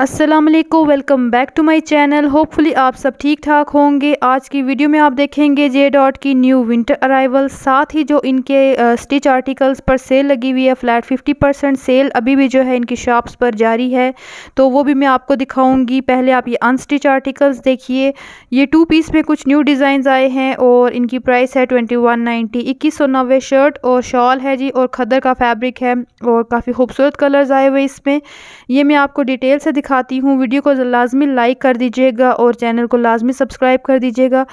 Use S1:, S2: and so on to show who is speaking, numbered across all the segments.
S1: Aslam welcome back to my channel hopefully आप सब ठीक ठाक होंगे आज की वीडियो में आप देखेंगे जे डॉट की न्यू विंटर अराइवल साथ ही जो इनके स्टिच आर्टिकल्स पर सेल लगी हुई है फ्लैट 50 परसेंट सेल अभी भी जो है इनकी शॉप्स पर जारी है तो वो भी मैं आपको दिखाऊंगी पहले आप ये अनस्टिच आर्टिकल्स देखिए ये टू पीस में कुछ न्यू डिज़ाइन आए हैं और इनकी प्राइस है ट्वेंटी वन नाइन्टी शर्ट और शॉल है जी और खदर का फैब्रिक है और काफ़ी खूबसूरत कलर्स आए हुए इसमें यह मैं आपको डिटेल से दिखा दिखाती हूँ वीडियो को लाजमी लाइक कर दीजिएगा और चैनल को लाजमी सब्सक्राइब कर दीजिएगा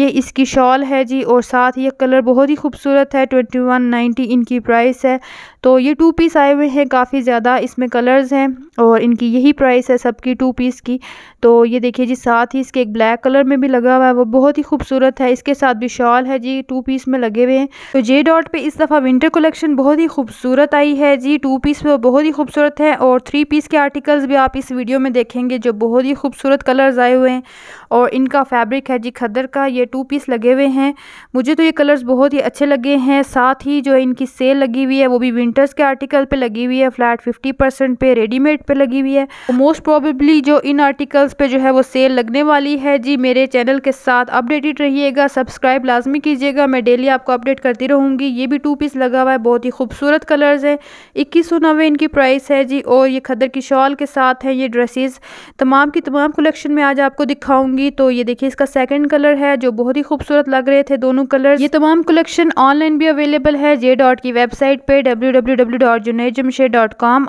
S1: ये इसकी शॉल है जी और साथ ये कलर बहुत ही खूबसूरत है ट्वेंटी वन नाइन्टी इनकी प्राइस है तो ये टू पीस आए हुए हैं काफ़ी ज़्यादा इसमें कलर्स हैं और इनकी यही प्राइस है सबकी टू पीस की तो ये देखिए जी साथ ही इसके एक ब्लैक कलर में भी लगा हुआ है वो बहुत ही खूबसूरत है इसके साथ भी शॉल है जी टू पीस में लगे हुए हैं तो जे डॉट पर इस दफ़ा विंटर कलेक्शन बहुत ही खूबसूरत आई है जी टू पीस बहुत ही खूबसूरत है और थ्री पीस के आर्टिकल्स भी आप इस वीडियो में देखेंगे जो बहुत ही खूबसूरत कलर्स आए हुए हैं और इनका फैब्रिक है जी खदर का ये टू पीस लगे हुए हैं मुझे तो ये कलर्स बहुत ही अच्छे लगे हैं साथ ही जो इनकी सेल लगी हुई है वो भी विंटर्स के आर्टिकल पे लगी हुई है फ्लैट फिफ्टी परसेंट पे रेडीमेड पे लगी हुई है मोस्ट तो प्रॉबेबली जो इन आर्टिकल्स पे जो है वो सेल लगने वाली है जी मेरे चैनल के साथ अपडेटेड रहिएगा सब्सक्राइब लाजमी कीजिएगा मैं डेली आपको अपडेट करती रहूँगी ये भी टू पीस लगा हुआ है बहुत ही खूबसूरत कलर्स हैं इक्कीस सौ नब्बे इनकी प्राइस है जी और ये खदर की शॉल के साथ हैं ये ड्रेसेस तमाम की तमाम कलेक्शन में आज आपको दिखाऊँगी होंगी तो ये देखिए इसका सेकंड कलर है जो बहुत ही खूबसूरत लग रहे थे दोनों कलर ये तमाम कलेक्शन ऑनलाइन भी अवेलेबल है जे डॉट की वेबसाइट पे डब्ल्यू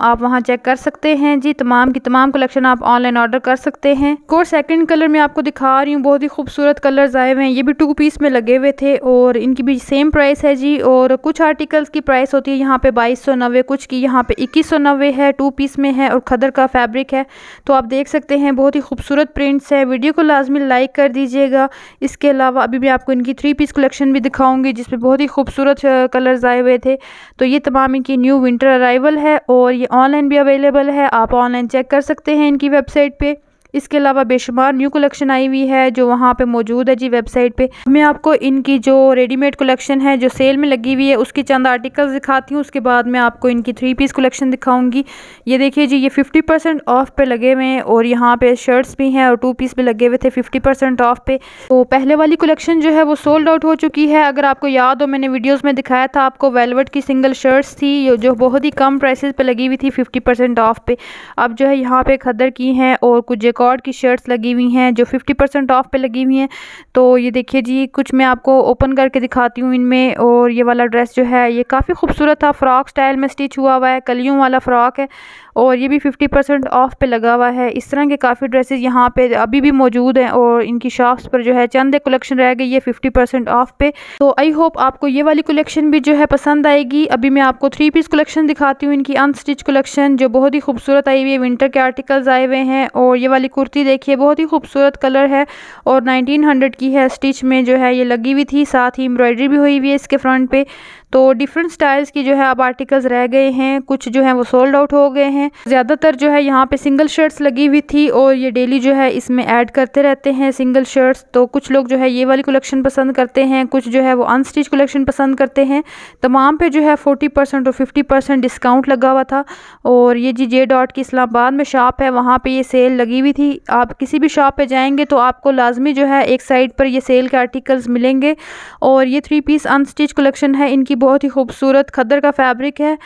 S1: आप वहाँ चेक कर सकते हैं जी तमाम की तमाम कलेक्शन आप ऑनलाइन ऑर्डर कर सकते हैं और सेकंड कलर में आपको दिखा रही हूँ बहुत ही खूबसूरत कलर आए हुए हैं ये भी टू पीस में लगे हुए थे और इनकी भी सेम प्राइस है जी और कुछ आर्टिकल्स की प्राइस होती है यहाँ पे बाईस सौ नब्बे कुछ की यहाँ पे इक्कीस सौ नब्बे है टू पीस में है और खदर का फैब्रिक है तो आप देख सकते हैं बहुत ही खूबसूरत प्रिंट्स है वीडियो को लाज लाजमी लाइक कर दीजिएगा इसके अलावा अभी मैं आपको इनकी थ्री पीस कलेक्शन भी दिखाऊंगी जिसमें बहुत ही खूबसूरत कलर्स आए हुए थे तो ये तमाम इनकी न्यू विंटर अराइवल है और ये ऑनलाइन भी अवेलेबल है आप ऑनलाइन चेक कर सकते हैं इनकी वेबसाइट पर इसके अलावा बेशुमार न्यू कलेक्शन आई हुई है जो वहाँ पे मौजूद है जी वेबसाइट पे मैं आपको इनकी जो रेडीमेड कलेक्शन है जो सेल में लगी हुई है उसकी चंद आर्टिकल्स दिखाती हूँ उसके बाद मैं आपको इनकी थ्री पीस कलेक्शन दिखाऊंगी ये देखिए जी ये फिफ्टी परसेंट ऑफ पे लगे हुए हैं और यहाँ पे शर्ट्स भी हैं और टू पीस भी लगे हुए थे फिफ्टी परसेंट ऑफ पे तो पहले वाली कलेक्शन जो है वो सोल्ड आउट हो चुकी है अगर आपको याद हो मैंने वीडियोज़ में दिखाया था आपको वेलवेट की सिंगल शर्ट्स थी जो बहुत ही कम प्राइस पे लगी हुई थी फिफ्टी परसेंट ऑफ पे अब जो है यहाँ पे खदर की हैं और कुछ कॉर्ड की शर्ट्स लगी हुई हैं जो फिफ्टी परसेंट ऑफ पे लगी हुई हैं तो ये देखिए जी कुछ मैं आपको ओपन करके दिखाती हूँ इनमें और ये वाला ड्रेस जो है ये काफ़ी खूबसूरत था फ्रॉक स्टाइल में स्टिच हुआ हुआ है कलियों वाला फ़्रॉक है और ये भी फिफ्टी परसेंट ऑफ पे लगा हुआ है इस तरह के काफ़ी ड्रेसेस यहाँ पे अभी भी मौजूद हैं और इनकी शॉप्स पर जो है चंद कलेक्शन रह गई है फिफ्टी परसेंट ऑफ पे तो आई होप आपको ये वाली कलेक्शन भी जो है पसंद आएगी अभी मैं आपको थ्री पीस कलेक्शन दिखाती हूँ इनकी अनस्टिच कलेक्शन जो बहुत ही खूबसूरत आई हुई है विंटर के आर्टिकल्स आए हुए हैं और ये वाली कुर्ती देखिए बहुत ही खूबसूरत कलर है और 1900 की है स्टिच में जो है ये लगी हुई थी साथ ही एम्ब्रॉयडरी भी हुई हुई है इसके फ्रंट पे तो डिफरेंट स्टाइल्स की जो है अब आर्टिकल्स रह गए हैं कुछ जो है वो सोल्ड आउट हो गए हैं ज़्यादातर जो है यहाँ पे सिंगल शर्ट्स लगी हुई थी और ये डेली जो है इसमें ऐड करते रहते हैं सिंगल शर्ट्स तो कुछ लोग जो है ये वाली कलेक्शन पसंद करते हैं कुछ जो है वो अनस्टिच कलेक्शन पसंद करते हैं तमाम पे जो है फोर्टी परसेंट और फिफ्टी परसेंट डिस्काउंट लगा हुआ था और ये जी जे डॉट की इस्लामाबाद में शॉप है वहाँ पर ये सेल लगी हुई थी आप किसी भी शॉप पर जाएँगे तो आपको लाजमी जो है एक साइड पर यह सेल के आर्टिकल्स मिलेंगे और ये थ्री पीस अनस्टिच कलेक्शन है इनकी बहुत ही खूबसूरत खदर का फैब्रिक है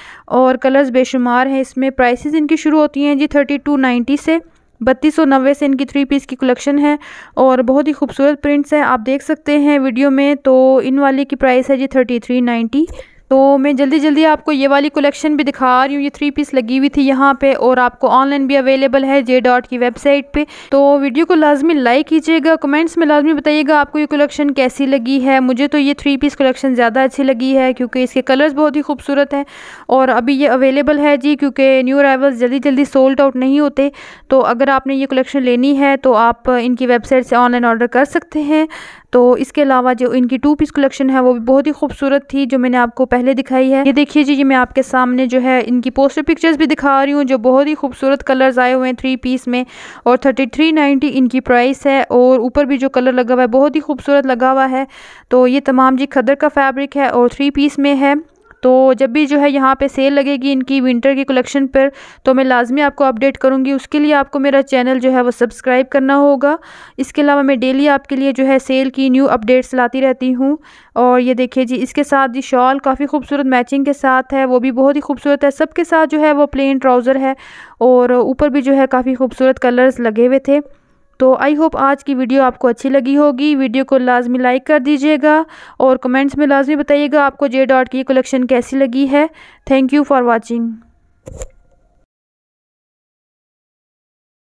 S1: और कलर्स बेशुमार हैं इसमें प्राइसेस इनकी शुरू होती हैं जी थर्टी टू नाइन्टी से बत्तीस सौ नब्बे से इनकी थ्री पीस की कलेक्शन है और बहुत ही खूबसूरत प्रिंट्स हैं आप देख सकते हैं वीडियो में तो इन वाले की प्राइस है जी थर्टी थ्री नाइन्टी तो मैं जल्दी जल्दी आपको ये वाली कलेक्शन भी दिखा रही हूँ ये थ्री पीस लगी हुई थी यहाँ पे और आपको ऑनलाइन भी अवेलेबल है जे डॉट की वेबसाइट पे तो वीडियो को लाजमी लाइक कीजिएगा कमेंट्स में लाजमी बताइएगा आपको ये कलेक्शन कैसी लगी है मुझे तो ये थ्री पीस कलेक्शन ज़्यादा अच्छी लगी है क्योंकि इसके कलर्स बहुत ही खूबसूरत हैं और अभी ये अवेलेबल है जी क्योंकि न्यू अराइवल्स जल्दी जल्दी सोल्ड आउट नहीं होते तो अगर आपने ये कलेक्शन लेनी है तो आप इनकी वेबसाइट से ऑनलाइन ऑर्डर कर सकते हैं तो इसके अलावा जो इनकी टू पीस कलेक्शन है वो भी बहुत ही खूबसूरत थी जो मैंने आपको पहले दिखाई है ये देखिए जी ये मैं आपके सामने जो है इनकी पोस्टर पिक्चर्स भी दिखा रही हूँ जो बहुत ही खूबसूरत कलर्स आए हुए हैं थ्री पीस में और थर्टी थ्री नाइन्टी इनकी प्राइस है और ऊपर भी जो कलर लगा हुआ है बहुत ही खूबसूरत लगा हुआ है तो ये तमाम जी खदर का फैब्रिक है और थ्री पीस में है तो जब भी जो है यहाँ पे सेल लगेगी इनकी विंटर की कलेक्शन पर तो मैं लाजमी आपको अपडेट करूँगी उसके लिए आपको मेरा चैनल जो है वो सब्सक्राइब करना होगा इसके अलावा मैं डेली आपके लिए जो है सेल की न्यू अपडेट्स लाती रहती हूँ और ये देखिए जी इसके साथ जी शॉल काफ़ी खूबसूरत मैचिंग के साथ है वो भी बहुत ही खूबसूरत है सबके साथ जो है वो प्लेन ट्राउज़र है और ऊपर भी जो है काफ़ी खूबसूरत कलर्स लगे हुए थे तो आई होप आज की वीडियो आपको अच्छी लगी होगी वीडियो को लाजमी लाइक कर दीजिएगा और कमेंट्स में लाजमी बताइएगा आपको जे डॉट की कलेक्शन कैसी लगी है थैंक यू फॉर वॉचिंग